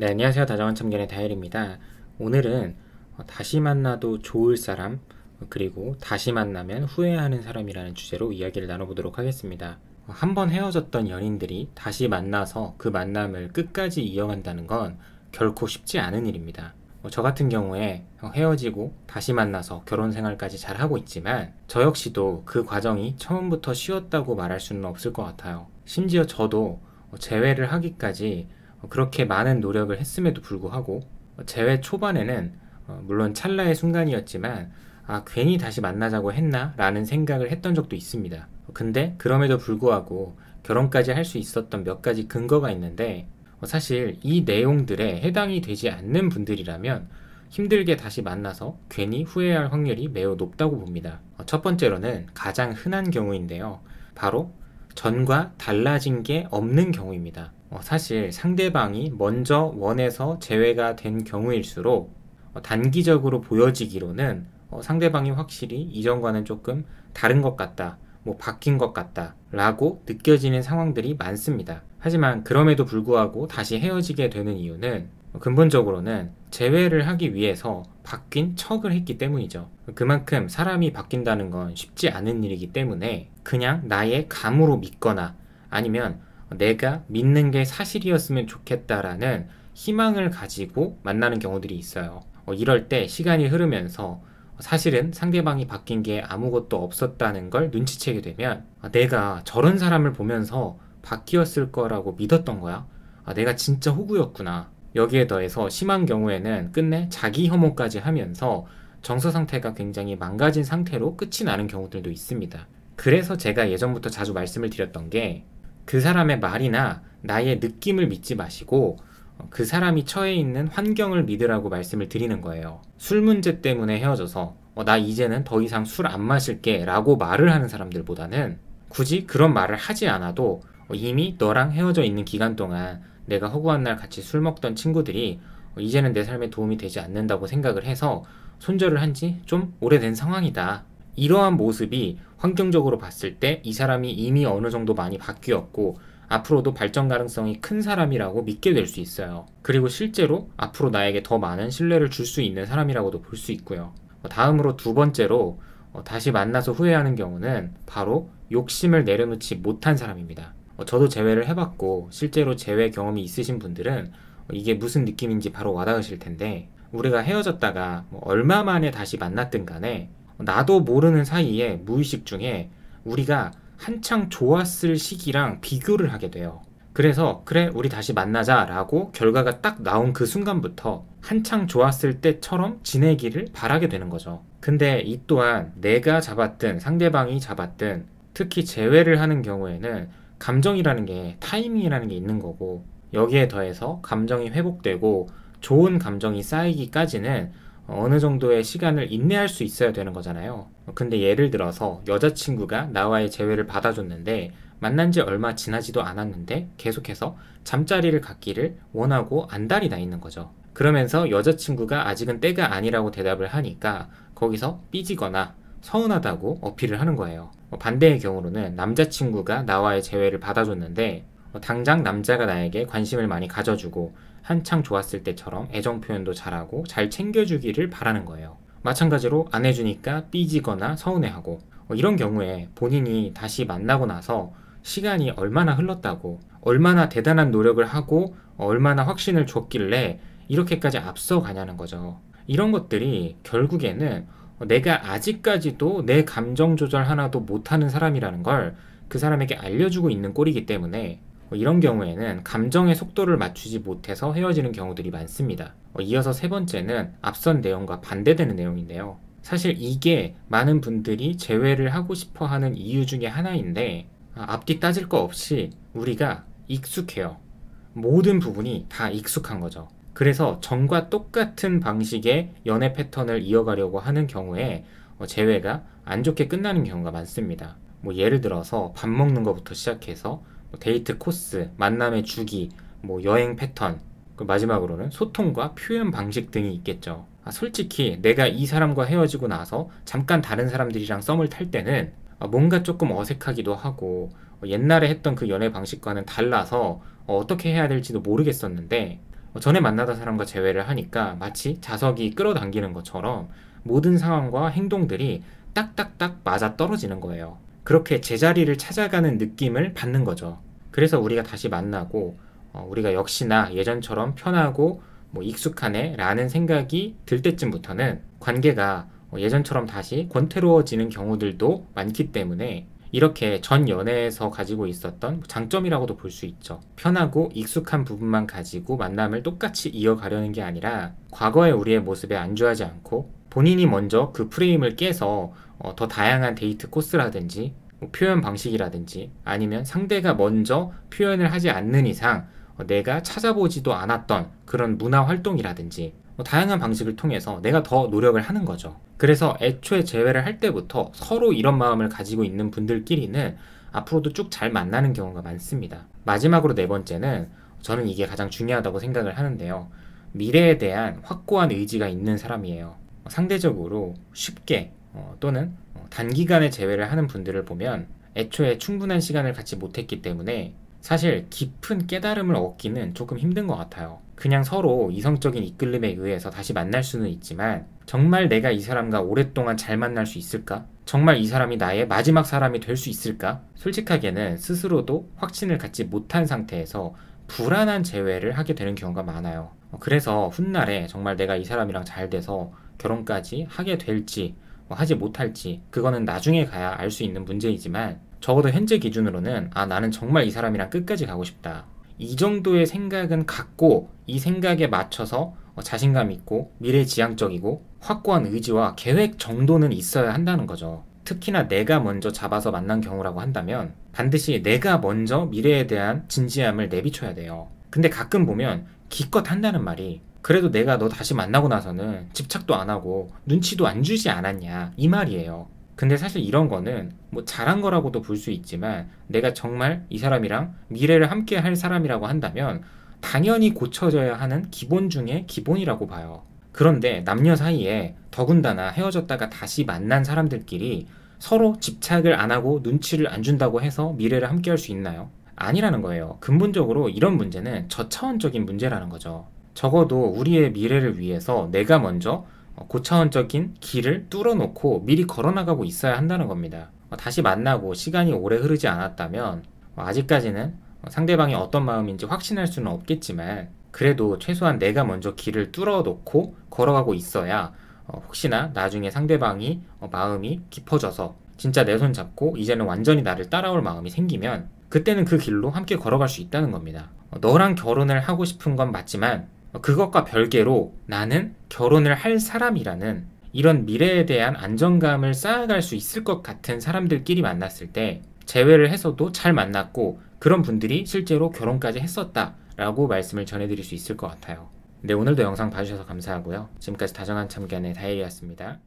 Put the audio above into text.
네, 안녕하세요. 다정한 참견의 다혜입니다 오늘은 어, 다시 만나도 좋을 사람, 그리고 다시 만나면 후회하는 사람이라는 주제로 이야기를 나눠보도록 하겠습니다. 어, 한번 헤어졌던 연인들이 다시 만나서 그 만남을 끝까지 이어간다는 건 결코 쉽지 않은 일입니다. 어, 저 같은 경우에 헤어지고 다시 만나서 결혼 생활까지 잘 하고 있지만 저 역시도 그 과정이 처음부터 쉬웠다고 말할 수는 없을 것 같아요. 심지어 저도 재회를 하기까지 그렇게 많은 노력을 했음에도 불구하고 재회 초반에는 어, 물론 찰나의 순간이었지만 아 괜히 다시 만나자고 했나 라는 생각을 했던 적도 있습니다. 근데 그럼에도 불구하고 결혼까지 할 수 있었던 몇 가지 근거가 있는데 어, 사실 이 내용들에 해당이 되지 않는 분들이라면 힘들게 다시 만나서 괜히 후회할 확률이 매우 높다고 봅니다. 어, 첫 번째로는 가장 흔한 경우인데요. 바로 전과 달라진 게 없는 경우입니다. 어, 사실 상대방이 먼저 원에서 제외가 된 경우일수록 어, 단기적으로 보여지기로는 어, 상대방이 확실히 이전과는 조금 다른 것 같다, 뭐 바뀐 것 같다 라고 느껴지는 상황들이 많습니다. 하지만 그럼에도 불구하고 다시 헤어지게 되는 이유는 근본적으로는 재회를 하기 위해서 바뀐 척을 했기 때문이죠. 그만큼 사람이 바뀐다는 건 쉽지 않은 일이기 때문에 그냥 나의 감으로 믿거나 아니면 내가 믿는 게 사실이었으면 좋겠다라는 희망을 가지고 만나는 경우들이 있어요. 어, 이럴 때 시간이 흐르면서 사실은 상대방이 바뀐 게 아무것도 없었다는 걸 눈치채게 되면 아, 내가 저런 사람을 보면서 바뀌었을 거라고 믿었던 거야. 아, 내가 진짜 호구였구나. 여기에 더해서 심한 경우에는 끝내 자기 혐오까지 하면서 정서 상태가 굉장히 망가진 상태로 끝이 나는 경우들도 있습니다. 그래서 제가 예전부터 자주 말씀을 드렸던 게그 사람의 말이나 나의 느낌을 믿지 마시고 어, 그 사람이 처해 있는 환경을 믿으라고 말씀을 드리는 거예요. 술 문제 때문에 헤어져서 어, 나 이제는 더 이상 술 안 마실게 라고 말을 하는 사람들보다는 굳이 그런 말을 하지 않아도 어, 이미 너랑 헤어져 있는 기간 동안 내가 허구한 날 같이 술 먹던 친구들이 어, 이제는 내 삶에 도움이 되지 않는다고 생각을 해서 손절을 한 지 좀 오래된 상황이다 이러한 모습이 환경적으로 봤을 때 이 사람이 이미 어느 정도 많이 바뀌었고 앞으로도 발전 가능성이 큰 사람이라고 믿게 될 수 있어요. 그리고 실제로 앞으로 나에게 더 많은 신뢰를 줄 수 있는 사람이라고도 볼 수 있고요. 뭐 다음으로 두 번째로 어, 다시 만나서 후회하는 경우는 바로 욕심을 내려놓지 못한 사람입니다. 어, 저도 재회를 해봤고 실제로 재회 경험이 있으신 분들은 어, 이게 무슨 느낌인지 바로 와닿으실 텐데 우리가 헤어졌다가 뭐 얼마 만에 다시 만났든 간에 나도 모르는 사이에 무의식 중에 우리가 한창 좋았을 시기랑 비교를 하게 돼요. 그래서 그래 우리 다시 만나자라고 결과가 딱 나온 그 순간부터 한창 좋았을 때처럼 지내기를 바라게 되는 거죠. 근데 이 또한 내가 잡았든 상대방이 잡았든 특히 재회를 하는 경우에는 감정이라는 게 타이밍이라는 게 있는 거고 여기에 더해서 감정이 회복되고 좋은 감정이 쌓이기까지는 어느 정도의 시간을 인내할 수 있어야 되는 거잖아요. 근데 예를 들어서 여자친구가 나와의 재회를 받아줬는데 만난 지 얼마 지나지도 않았는데 계속해서 잠자리를 갖기를 원하고 안달이 나 있는 거죠. 그러면서 여자친구가 아직은 때가 아니라고 대답을 하니까 거기서 삐지거나 서운하다고 어필을 하는 거예요. 반대의 경우로는 남자친구가 나와의 재회를 받아줬는데 당장 남자가 나에게 관심을 많이 가져주고 한창 좋았을 때처럼 애정 표현도 잘하고 잘 챙겨주기를 바라는 거예요. 마찬가지로 안 해주니까 삐지거나 서운해하고 어, 이런 경우에 본인이 다시 만나고 나서 시간이 얼마나 흘렀다고 얼마나 대단한 노력을 하고 얼마나 확신을 줬길래 이렇게까지 앞서가냐는 거죠. 이런 것들이 결국에는 어, 내가 아직까지도 내 감정 조절 하나도 못하는 사람이라는 걸 그 사람에게 알려주고 있는 꼴이기 때문에 뭐 이런 경우에는 감정의 속도를 맞추지 못해서 헤어지는 경우들이 많습니다. 어, 이어서 세 번째는 앞선 내용과 반대되는 내용인데요. 사실 이게 많은 분들이 재회를 하고 싶어 하는 이유 중에 하나인데 아, 앞뒤 따질 거 없이 우리가 익숙해요. 모든 부분이 다 익숙한 거죠. 그래서 전과 똑같은 방식의 연애 패턴을 이어가려고 하는 경우에 재회가 어, 안 좋게 끝나는 경우가 많습니다. 뭐 예를 들어서 밥 먹는 것부터 시작해서 뭐 데이트 코스, 만남의 주기, 뭐 여행 패턴, 그 마지막으로는 소통과 표현 방식 등이 있겠죠. 아, 솔직히 내가 이 사람과 헤어지고 나서 잠깐 다른 사람들이랑 썸을 탈 때는 아, 뭔가 조금 어색하기도 하고 어, 옛날에 했던 그 연애 방식과는 달라서 어, 어떻게 해야 될지도 모르겠었는데 어, 전에 만나던 사람과 재회를 하니까 마치 자석이 끌어당기는 것처럼 모든 상황과 행동들이 딱딱딱 맞아 떨어지는 거예요. 그렇게 제자리를 찾아가는 느낌을 받는 거죠. 그래서 우리가 다시 만나고 어, 우리가 역시나 예전처럼 편하고 뭐 익숙하네 라는 생각이 들 때쯤부터는 관계가 어, 예전처럼 다시 권태로워지는 경우들도 많기 때문에 이렇게 전 연애에서 가지고 있었던 장점이라고도 볼 수 있죠. 편하고 익숙한 부분만 가지고 만남을 똑같이 이어가려는 게 아니라 과거의 우리의 모습에 안주하지 않고 본인이 먼저 그 프레임을 깨서 어, 더 다양한 데이트 코스라든지 뭐 표현 방식이라든지 아니면 상대가 먼저 표현을 하지 않는 이상 어, 내가 찾아보지도 않았던 그런 문화 활동이라든지 뭐 다양한 방식을 통해서 내가 더 노력을 하는 거죠. 그래서 애초에 재회를 할 때부터 서로 이런 마음을 가지고 있는 분들끼리는 앞으로도 쭉 잘 만나는 경우가 많습니다. 마지막으로 네 번째는 저는 이게 가장 중요하다고 생각을 하는데요. 미래에 대한 확고한 의지가 있는 사람이에요. 상대적으로 쉽게 어, 또는 어, 단기간에 재회를 하는 분들을 보면 애초에 충분한 시간을 갖지 못했기 때문에 사실 깊은 깨달음을 얻기는 조금 힘든 것 같아요. 그냥 서로 이성적인 이끌림에 의해서 다시 만날 수는 있지만 정말 내가 이 사람과 오랫동안 잘 만날 수 있을까? 정말 이 사람이 나의 마지막 사람이 될 수 있을까? 솔직하게는 스스로도 확신을 갖지 못한 상태에서 불안한 재회를 하게 되는 경우가 많아요. 어, 그래서 훗날에 정말 내가 이 사람이랑 잘 돼서 결혼까지 하게 될지 뭐 하지 못할지 그거는 나중에 가야 알 수 있는 문제이지만 적어도 현재 기준으로는 아 나는 정말 이 사람이랑 끝까지 가고 싶다 이 정도의 생각은 갖고 이 생각에 맞춰서 어, 자신감 있고 미래지향적이고 확고한 의지와 계획 정도는 있어야 한다는 거죠. 특히나 내가 먼저 잡아서 만난 경우라고 한다면 반드시 내가 먼저 미래에 대한 진지함을 내비쳐야 돼요. 근데 가끔 보면 기껏 한다는 말이 그래도 내가 너 다시 만나고 나서는 집착도 안 하고 눈치도 안 주지 않았냐 이 말이에요. 근데 사실 이런 거는 뭐 잘한 거라고도 볼 수 있지만 내가 정말 이 사람이랑 미래를 함께 할 사람이라고 한다면 당연히 고쳐져야 하는 기본 중에 기본이라고 봐요. 그런데 남녀 사이에 더군다나 헤어졌다가 다시 만난 사람들끼리 서로 집착을 안 하고 눈치를 안 준다고 해서 미래를 함께 할 수 있나요? 아니라는 거예요. 근본적으로 이런 문제는 저차원적인 문제라는 거죠. 적어도 우리의 미래를 위해서 내가 먼저 어, 고차원적인 길을 뚫어놓고 미리 걸어나가고 있어야 한다는 겁니다. 어, 다시 만나고 시간이 오래 흐르지 않았다면 어, 아직까지는 상대방이 어떤 마음인지 확신할 수는 없겠지만 그래도 최소한 내가 먼저 길을 뚫어놓고 걸어가고 있어야 혹시나 나중에 상대방이 마음이 깊어져서 진짜 내 손 잡고 이제는 완전히 나를 따라올 마음이 생기면 그때는 그 길로 함께 걸어갈 수 있다는 겁니다. 너랑 결혼을 하고 싶은 건 맞지만 그것과 별개로 나는 결혼을 할 사람이라는 이런 미래에 대한 안정감을 쌓아갈 수 있을 것 같은 사람들끼리 만났을 때 제외를 해서도 잘 만났고 그런 분들이 실제로 결혼까지 했었다라고 말씀을 전해드릴 수 있을 것 같아요. 네, 오늘도 영상 봐주셔서 감사하고요. 지금까지 다정한 참견의 다혜리였습니다.